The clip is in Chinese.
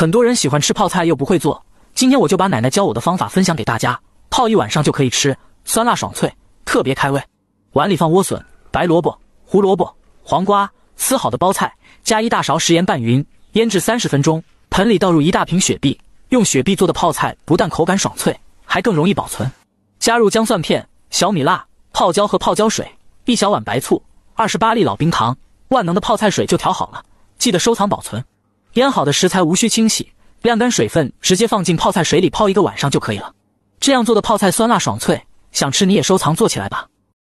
很多人喜欢吃泡菜又不会做，今天我就把奶奶教我的方法分享给大家，泡一晚上就可以吃，酸辣爽脆，特别开胃。碗里放莴笋、白萝卜、胡萝卜、黄瓜，撕好的包菜，加一大勺食盐拌匀，腌制三十分钟。盆里倒入一大瓶雪碧，用雪碧做的泡菜不但口感爽脆，还更容易保存。加入姜蒜片、小米辣、泡椒和泡椒水，一小碗白醋，二十八粒老冰糖，万能的泡菜水就调好了。记得收藏保存。腌好的食材无需清洗，晾干水分，直接放进泡菜水里泡一个晚上就可以了。这样做的泡菜酸辣爽脆，想吃你也收藏做起来吧。